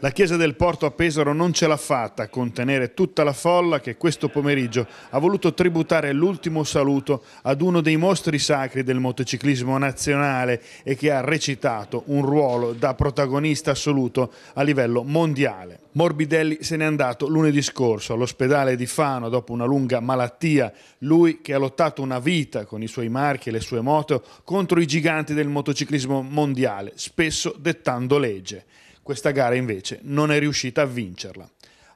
La chiesa del porto a Pesaro non ce l'ha fatta a contenere tutta la folla che questo pomeriggio ha voluto tributare l'ultimo saluto ad uno dei mostri sacri del motociclismo nazionale e che ha recitato un ruolo da protagonista assoluto a livello mondiale. Morbidelli se n'è andato lunedì scorso all'ospedale di Fano dopo una lunga malattia, lui che ha lottato una vita con i suoi marchi e le sue moto contro i giganti del motociclismo mondiale, spesso dettando legge. Questa gara invece non è riuscita a vincerla.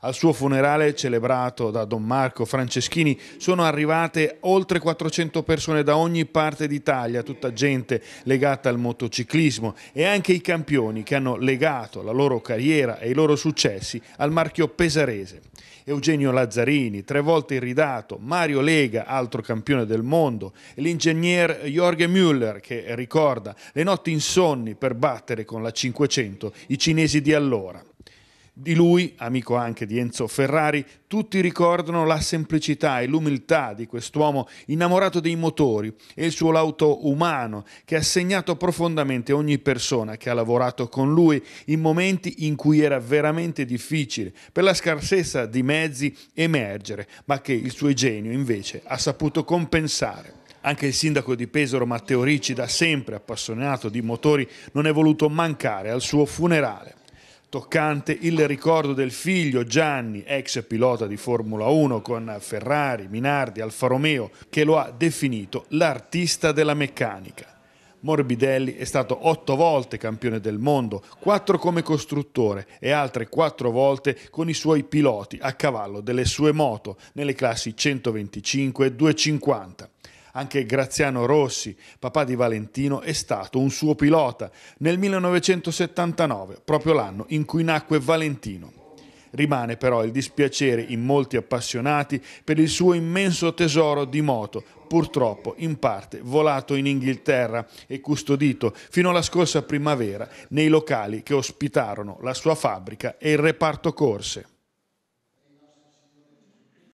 Al suo funerale, celebrato da Don Marco Franceschini, sono arrivate oltre 400 persone da ogni parte d'Italia, tutta gente legata al motociclismo e anche i campioni che hanno legato la loro carriera e i loro successi al marchio pesarese. Eugenio Lazzarini, tre volte irridato, Mario Lega, altro campione del mondo, l'ingegner Jorge Müller che ricorda le notti insonni per battere con la 500 i cinesi di allora. Di lui, amico anche di Enzo Ferrari, tutti ricordano la semplicità e l'umiltà di quest'uomo innamorato dei motori e il suo lauto umano che ha segnato profondamente ogni persona che ha lavorato con lui in momenti in cui era veramente difficile per la scarsezza di mezzi emergere, ma che il suo genio invece ha saputo compensare. Anche il sindaco di Pesaro Matteo Ricci, da sempre appassionato di motori, non è voluto mancare al suo funerale toccante il ricordo del figlio Gianni, ex pilota di Formula 1 con Ferrari, Minardi, Alfa Romeo, che lo ha definito l'artista della meccanica. Morbidelli è stato otto volte campione del mondo, quattro come costruttore e altre quattro volte con i suoi piloti a cavallo delle sue moto nelle classi 125 e 250. Anche Graziano Rossi, papà di Valentino, è stato un suo pilota nel 1979, proprio l'anno in cui nacque Valentino. Rimane però il dispiacere in molti appassionati per il suo immenso tesoro di moto, purtroppo in parte volato in Inghilterra e custodito fino alla scorsa primavera nei locali che ospitarono la sua fabbrica e il reparto corse.